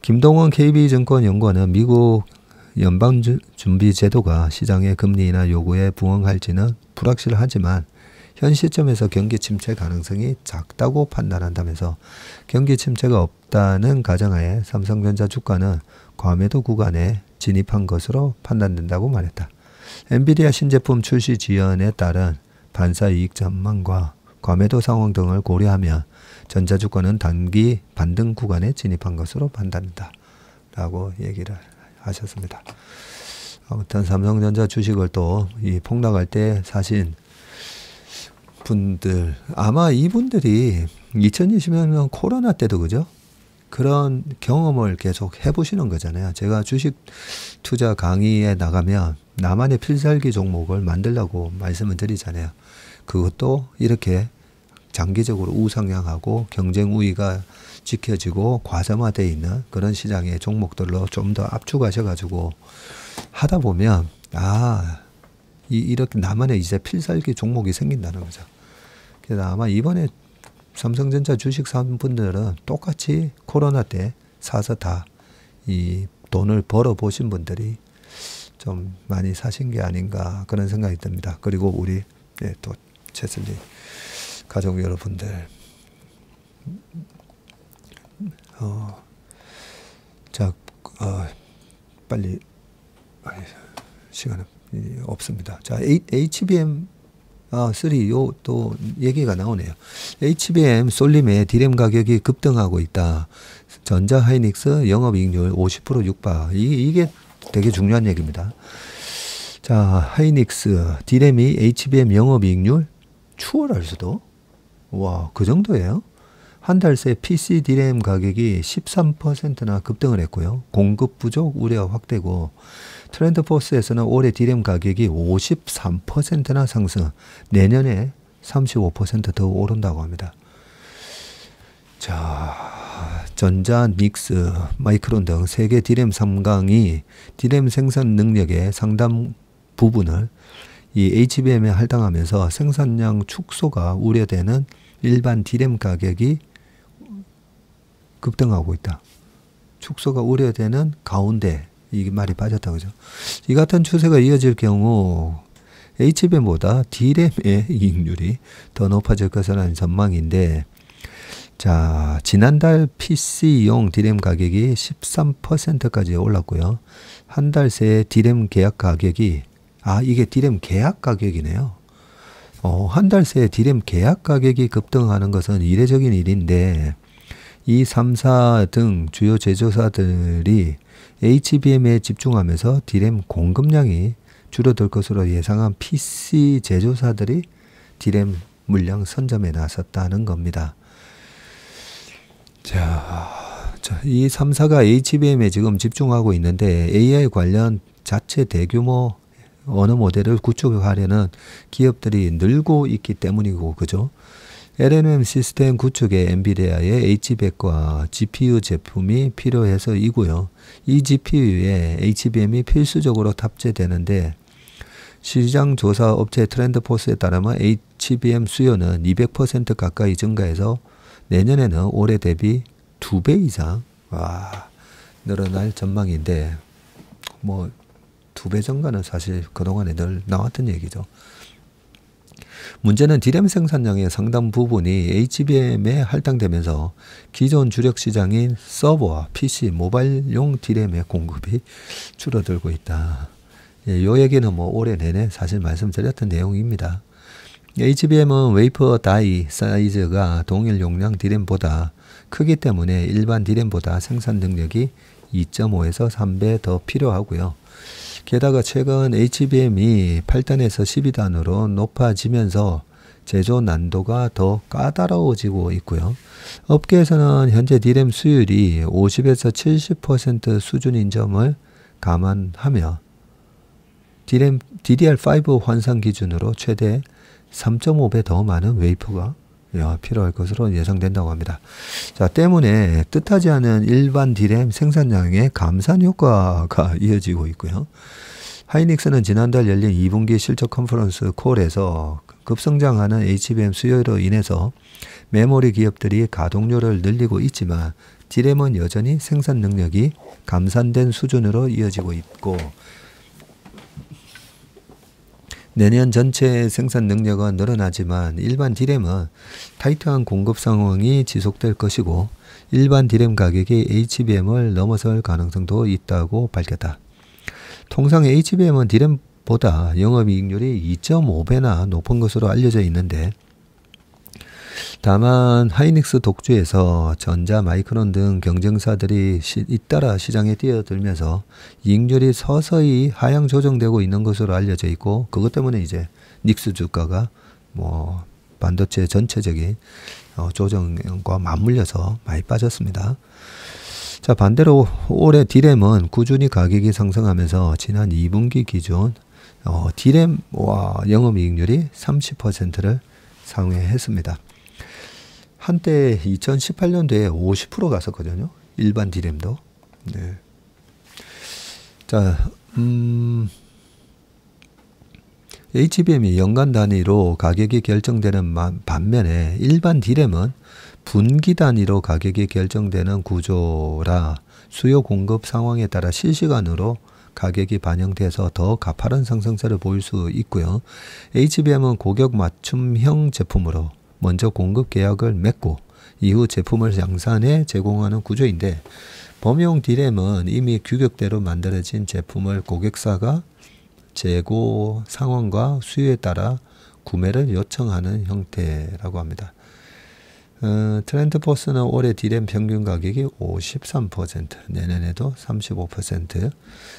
김동원 KB증권 연구원은 미국 연방준비제도가 시장의 금리 인하 요구에 부응할지는 불확실하지만 현 시점에서 경기 침체 가능성이 작다고 판단한다면서 경기 침체가 없다는 가정하에 삼성전자 주가는 과매도 구간에 진입한 것으로 판단된다고 말했다. 엔비디아 신제품 출시 지연에 따른 반사 이익 전망과 과매도 상황 등을 고려하면 전자주가는 단기 반등 구간에 진입한 것으로 판단된다. 라고 얘기를 하셨습니다. 아무튼 삼성전자 주식을 또 이 폭락할 때 사신 분들 아마 이분들이 2020년 코로나 때도 그죠? 그런 경험을 계속 해보시는 거잖아요. 제가 주식 투자 강의에 나가면 나만의 필살기 종목을 만들라고 말씀을 드리잖아요. 그것도 이렇게 장기적으로 우상향하고 경쟁 우위가 지켜지고 과점화되어 있는 그런 시장의 종목들로 좀 더 압축하셔가지고 하다 보면, 아, 이, 이렇게 나만의 이제 필살기 종목이 생긴다는 거죠. 그래서 아마 이번에 삼성전자 주식 산 분들은 똑같이 코로나 때 사서 다 이 돈을 벌어 보신 분들이 좀 많이 사신 게 아닌가 그런 생각이 듭니다. 그리고 우리 예, 또 채슬리 가족 여러분들 어, 자, 어, 빨리 아니, 시간은 없습니다. 자, HBM 3, 아, 요, 또, 얘기가 나오네요. HBM 솔림의 디램 가격이 급등하고 있다. 전자 하이닉스 영업이익률 50% 육박. 이 이게 되게 중요한 얘기입니다. 자, 하이닉스, 디램이 HBM 영업이익률 추월할 수도? 와, 그 정도예요? 한달새 PC 디램 가격이 13%나 급등을 했고요. 공급 부족 우려가 확대고 트렌드포스에서는 올해 디램 가격이 53%나 상승, 내년에 35%더 오른다고 합니다. 자, 전자, 닉스, 마이크론 등 세계 디램 3강이 디램 생산 능력의 상당 부분을 이 HBM에 할당하면서 생산량 축소가 우려되는 일반 디램 가격이 급등하고 있다. 축소가 우려되는 가운데 이 말이 빠졌다 그죠? 이 같은 추세가 이어질 경우 HBM보다 D램의 이익률이 더 높아질 것이라는 전망인데 자, 지난달 PC용 D램 가격이 13%까지 올랐고요. 한 달새 D램 계약 가격이 아, 이게 D램 계약 가격이네요. 어, 한달새 D램 계약 가격이 급등하는 것은 이례적인 일인데 이 3사 등 주요 제조사들이 HBM에 집중하면서 디램 공급량이 줄어들 것으로 예상한 PC 제조사들이 디램 물량 선점에 나섰다는 겁니다. 자, 자, 이 3사가 HBM에 지금 집중하고 있는데 AI 관련 자체 대규모 언어 모델을 구축하려는 기업들이 늘고 있기 때문이고, 그죠? LLM 시스템 구축에 엔비디아의 h b m 과 GPU 제품이 필요해서이고요. 이 GPU에 HBM이 필수적으로 탑재되는데 시장 조사 업체 트렌드포스에 따르면 HBM 수요는 200% 가까이 증가해서 내년에는 올해 대비 2배 이상 와, 늘어날 전망인데 뭐 2배 증가는 사실 그동안에 늘 나왔던 얘기죠. 문제는 디램 생산량의 상당 부분이 HBM에 할당되면서 기존 주력 시장인 서버와 PC, 모바일용 디램의 공급이 줄어들고 있다. 예, 요 얘기는 뭐 올해 내내 사실 말씀드렸던 내용입니다. HBM은 웨이퍼 다이 사이즈가 동일 용량 디램보다 크기 때문에 일반 디램보다 생산 능력이 2.5에서 3배 더 필요하고요. 게다가 최근 HBM이 8단에서 12단으로 높아지면서 제조 난도가 더 까다로워지고 있고요. 업계에서는 현재 디램 수율이 50에서 70% 수준인 점을 감안하며 디램, DDR5 환산 기준으로 최대 3.5배 더 많은 웨이퍼가 예, 필요할 것으로 예상된다고 합니다. 자, 때문에 뜻하지 않은 일반 디램 생산량의 감산 효과가 이어지고 있고요. 하이닉스는 지난달 열린 2분기 실적 컨퍼런스 콜에서 급성장하는 HBM 수요로 인해서 메모리 기업들이 가동률을 늘리고 있지만 디램은 여전히 생산 능력이 감산된 수준으로 이어지고 있고 내년 전체 생산 능력은 늘어나지만 일반 디램은 타이트한 공급 상황이 지속될 것이고 일반 디램 가격이 HBM을 넘어설 가능성도 있다고 밝혔다. 통상 HBM은 디램보다 영업이익률이 2.5배나 높은 것으로 알려져 있는데 다만 하이닉스 독주에서 전자, 마이크론 등 경쟁사들이 시, 잇따라 시장에 뛰어들면서 이익률이 서서히 하향 조정되고 있는 것으로 알려져 있고 그것 때문에 이제 닉스 주가가 뭐 반도체 전체적인 어, 조정과 맞물려서 많이 빠졌습니다. 자 반대로 올해 디램은 꾸준히 가격이 상승하면서 지난 2분기 기준 어, 디램 와 영업이익률이 30%를 상회했습니다. 한때 2018년도에 50% 갔었거든요. 일반 디램도. 네. 자, 음, HBM이 연간 단위로 가격이 결정되는 반면에 일반 디램은 분기 단위로 가격이 결정되는 구조라 수요 공급 상황에 따라 실시간으로 가격이 반영돼서 더 가파른 상승세를 보일 수 있고요. HBM은 고격 맞춤형 제품으로 먼저 공급 계약을 맺고 이후 제품을 양산해 제공하는 구조인데 범용 디램은 이미 규격대로 만들어진 제품을 고객사가 재고 상황과 수요에 따라 구매를 요청하는 형태라고 합니다. 어, 트렌드포스는 올해 디램 평균 가격이 53%, 내년에도 35%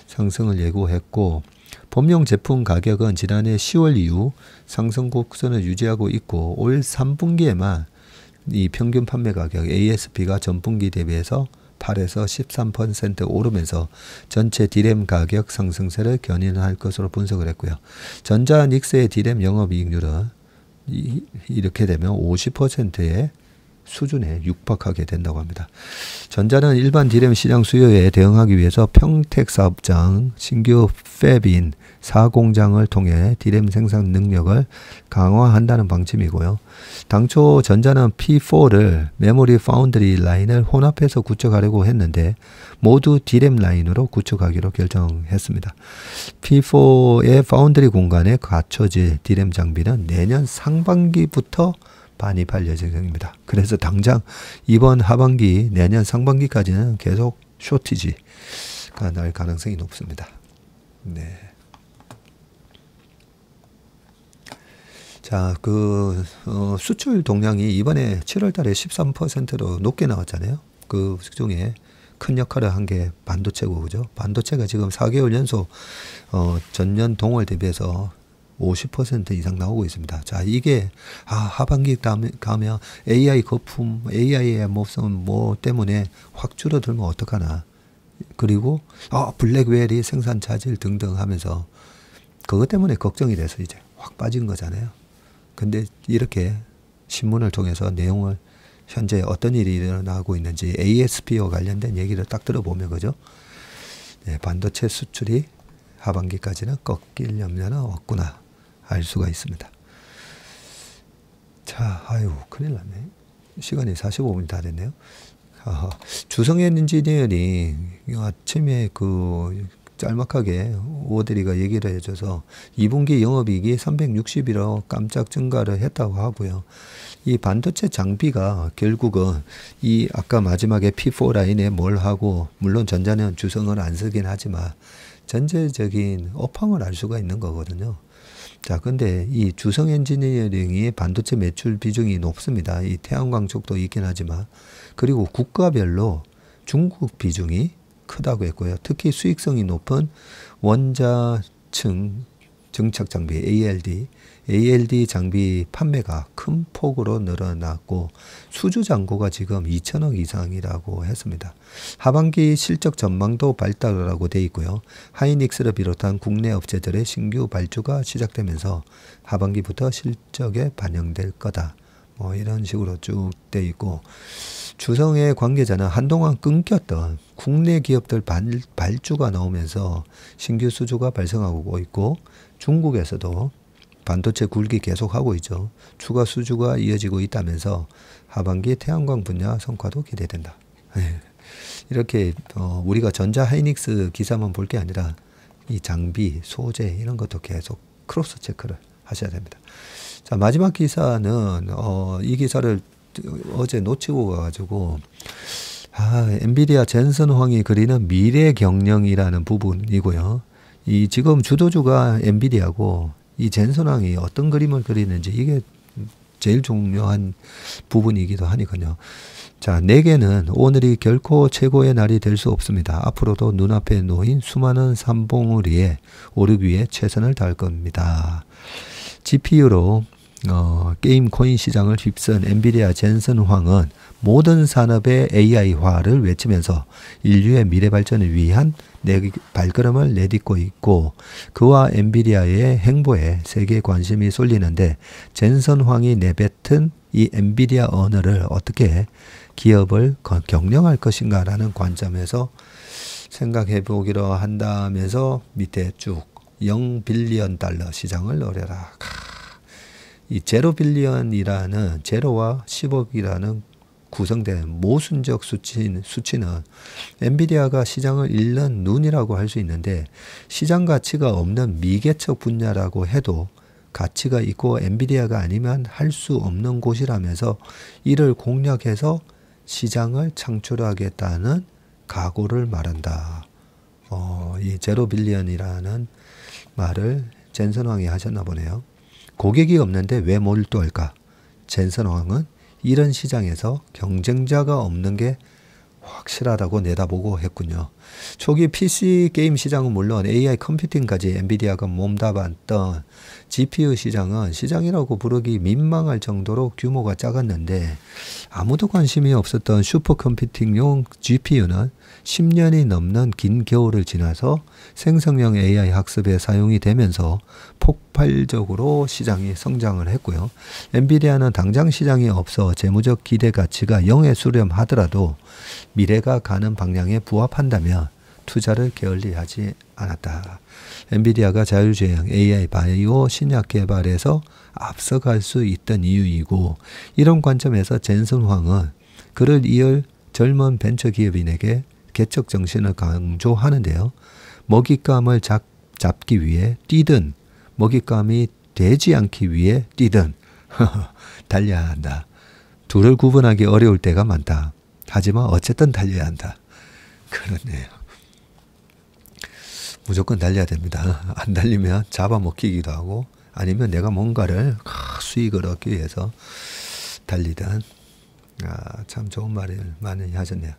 상승을 예고했고 범용 제품 가격은 지난해 10월 이후 상승 곡선을 유지하고 있고 올 3분기에만 이 평균 판매 가격 ASP가 전분기 대비해서 8에서 13% 오르면서 전체 디램 가격 상승세를 견인할 것으로 분석을 했고요. 전자닉스의 디램 영업이익률은 이렇게 되면 50%의 수준에 육박하게 된다고 합니다. 전자는 일반 디램 시장 수요에 대응하기 위해서 평택 사업장 신규 팹인 사공장을 통해 디램 생산 능력을 강화한다는 방침이고요. 당초 전자는 P4를 메모리 파운드리 라인을 혼합해서 구축하려고 했는데 모두 디램 라인으로 구축하기로 결정했습니다. P4의 파운드리 공간에 갖춰질 디램 장비는 내년 상반기부터 많입할 예정입니다. 그래서 당장 이번 하반기, 내년 상반기까지는 계속 쇼티지가 날 가능성이 높습니다. 네. 자, 그, 어, 수출 동량이 이번에 7월 달에 13%로 높게 나왔잖아요. 그 중에 큰 역할을 한 게 반도체고, 그죠? 반도체가 지금 4개월 연속, 어, 전년 동월 대비해서 50% 이상 나오고 있습니다. 자, 이게 아, 하반기 가면 AI 거품, AI의 모습 뭐 때문에 확 줄어들면 어떡하나. 그리고 아, 블랙웰이 생산 차질 등등 하면서 그것 때문에 걱정이 돼서 이제 확 빠진 거잖아요. 근데 이렇게 신문을 통해서 내용을 현재 어떤 일이 일어나고 있는지 ASP와 관련된 얘기를 딱 들어보면 그죠? 네, 반도체 수출이 하반기까지는 꺾일 염려는 없구나. 알 수가 있습니다. 자, 아유, 큰일 났네. 시간이 45분이 다 됐네요. 아 주성현 엔지니어링 아침에 그 짤막하게 오드리가 얘기를 해줘서 2분기 영업이익이 3 6 0이 깜짝 증가를 했다고 하고요. 이 반도체 장비가 결국은 이 아까 마지막에 P4 라인에 뭘 하고 물론 전자는 주성을 안 쓰긴 하지만 전체적인 업황을 알 수가 있는 거거든요. 자, 근데 이 주성 엔지니어링이 반도체 매출 비중이 높습니다. 이 태양광 쪽도 있긴 하지만. 그리고 국가별로 중국 비중이 크다고 했고요. 특히 수익성이 높은 원자층 정착 장비 ALD ALD 장비 판매가 큰 폭으로 늘어났고 수주 잔고가 지금 2천억 이상이라고 했습니다. 하반기 실적 전망도 발달하고 돼 있고요. 하이닉스를 비롯한 국내 업체들의 신규 발주가 시작되면서 하반기부터 실적에 반영될 거다. 뭐 이런 식으로 쭉 돼 있고 주성의 관계자는 한동안 끊겼던 국내 기업들 발, 발주가 나오면서 신규 수주가 발생하고 있고 중국에서도 반도체 굴기 계속하고 있죠. 추가 수주가 이어지고 있다면서 하반기 태양광 분야 성과도 기대된다. 예. 이렇게 어, 우리가 전자 하이닉스 기사만 볼 게 아니라 이 장비, 소재 이런 것도 계속 크로스 체크를 하셔야 됩니다. 자 마지막 기사는 어, 이 기사를 어제 놓치고 가가지고 아, 엔비디아 젠슨 황이 그리는 미래 경영이라는 부분이고요. 이 지금 주도주가 엔비디아고 이 젠손왕이 어떤 그림을 그리는지 이게 제일 중요한 부분이기도 하니까요. 자, 내게는 오늘이 결코 최고의 날이 될 수 없습니다. 앞으로도 눈앞에 놓인 수많은 삼봉우리에 오르 기위해 최선을 다할 겁니다. GPU로 어, 게임 코인 시장을 휩쓴 엔비디아 젠슨 황은 모든 산업의 AI화를 외치면서 인류의 미래 발전을 위한 내 발걸음을 내딛고 있고 그와 엔비디아의 행보에 세계 관심이 쏠리는데 젠선 황이 내뱉은 이 엔비디아 언어를 어떻게 기업을 경영할 것인가라는 관점에서 생각해 보기로 한다면서 밑에 쭉 0빌리언 달러 시장을 노려라. 이 제로 빌리언이라는 제로와 10억이라는 구성된 모순적 수치, 수치는 엔비디아가 시장을 잃는 눈이라고 할 수 있는데 시장 가치가 없는 미개척 분야라고 해도 가치가 있고 엔비디아가 아니면 할 수 없는 곳이라면서 이를 공략해서 시장을 창출하겠다는 각오를 말한다. 어, 이 제로 빌리언이라는 말을 젠선 왕이 하셨나 보네요. 고객이 없는데 왜 몰두할까? 젠선 왕은 이런 시장에서 경쟁자가 없는 게 확실하다고 내다보고 했군요. 초기 PC 게임 시장은 물론 AI 컴퓨팅까지 엔비디아가 몸담았던 GPU 시장은 시장이라고 부르기 민망할 정도로 규모가 작았는데 아무도 관심이 없었던 슈퍼컴퓨팅용 GPU는 10년이 넘는 긴 겨울을 지나서 생성형 AI 학습에 사용이 되면서 폭발적으로 시장이 성장을 했고요. 엔비디아는 당장 시장이 없어 재무적 기대 가치가 0에 수렴하더라도 미래가 가는 방향에 부합한다면 투자를 게을리하지 않았다. 엔비디아가 자율주행 AI 바이오 신약 개발에서 앞서갈 수 있던 이유이고 이런 관점에서 젠슨 황은 그를 이을 젊은 벤처기업인에게 개척 정신을 강조하는데요. 먹잇감을 잡, 잡기 위해 뛰든 먹잇감이 되지 않기 위해 뛰든 달려야 한다. 둘을 구분하기 어려울 때가 많다. 하지만 어쨌든 달려야 한다. 그렇네요. 무조건 달려야 됩니다. 안 달리면 잡아먹히기도 하고 아니면 내가 뭔가를 수익을 얻기 위해서 달리든 아, 참 좋은 말을 많이 하셨네요.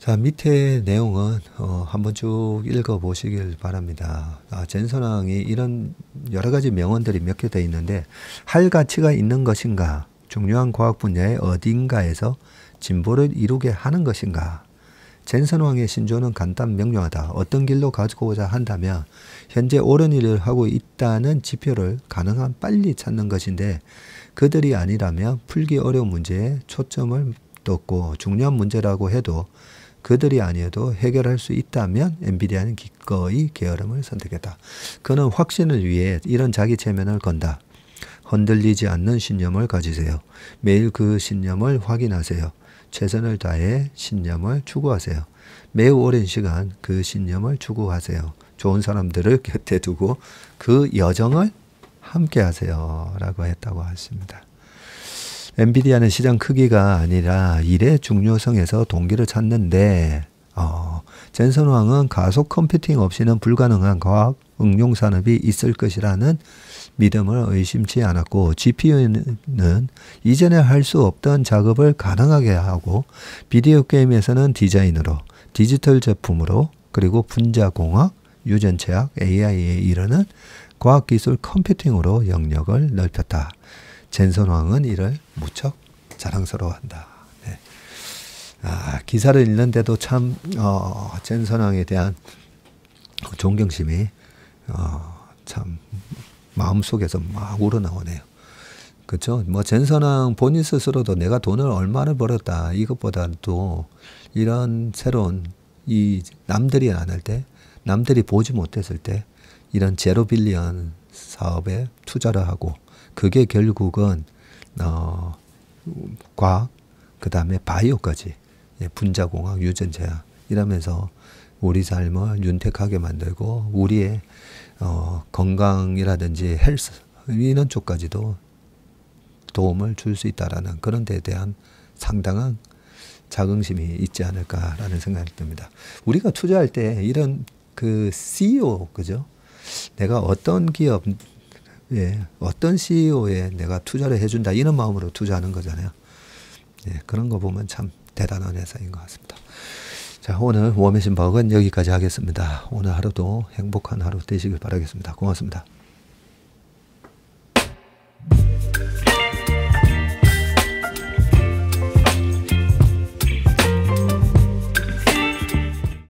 자, 밑에 내용은 어, 한번 쭉 읽어보시길 바랍니다. 아, 젠선왕이 이런 여러 가지 명언들이 몇개돼 있는데 할 가치가 있는 것인가? 중요한 과학 분야의 어딘가에서 진보를 이루게 하는 것인가? 젠선왕의 신조는 간단 명료하다. 어떤 길로 가고자 한다면 현재 옳은 일을 하고 있다는 지표를 가능한 빨리 찾는 것인데 그들이 아니라면 풀기 어려운 문제에 초점을 떴고 중요한 문제라고 해도 그들이 아니어도 해결할 수 있다면 엔비디아는 기꺼이 게으름을 선택했다. 그는 확신을 위해 이런 자기 체면을 건다. 흔들리지 않는 신념을 가지세요. 매일 그 신념을 확인하세요. 최선을 다해 신념을 추구하세요. 매우 오랜 시간 그 신념을 추구하세요. 좋은 사람들을 곁에 두고 그 여정을 함께 하세요. 라고 했다고 하십니다. 엔비디아는 시장 크기가 아니라 일의 중요성에서 동기를 찾는데 어, 젠슨 왕은 가속 컴퓨팅 없이는 불가능한 과학 응용 산업이 있을 것이라는 믿음을 의심치 않았고 GPU는 이전에 할 수 없던 작업을 가능하게 하고 비디오 게임에서는 디자인으로 디지털 제품으로 그리고 분자공학, 유전체학, AI에 이르는 과학기술 컴퓨팅으로 영역을 넓혔다. 젠선 왕은 이를 무척 자랑스러워한다. 네. 아, 기사를 읽는데도 참 어, 젠손 왕에 대한 존경심이 어, 참 마음속에서 막 우러나오네요. 그렇죠? 뭐 젠선왕 본인 스스로도 내가 돈을 얼마를 벌었다 이것보다도 이런 새로운 이 남들이 안 할때 남들이 보지 못했을 때 이런 제로 빌리언 사업에 투자를 하고 그게 결국은 어, 과학, 그 다음에 바이오까지 예, 분자공학, 유전자 이러면서 우리 삶을 윤택하게 만들고 우리의 어, 건강이라든지 헬스 이런 쪽까지도 도움을 줄 수 있다라는 그런 데 대한 상당한 자긍심이 있지 않을까라는 생각이 듭니다. 우리가 투자할 때 이런 그 CEO 그죠? 내가 어떤 기업 예, 어떤 CEO에 내가 투자를 해준다 이런 마음으로 투자하는 거잖아요. 예, 그런 거 보면 참 대단한 회사인 것 같습니다. 자, 오늘 워메신 박은 여기까지 하겠습니다. 오늘 하루도 행복한 하루 되시길 바라겠습니다. 고맙습니다.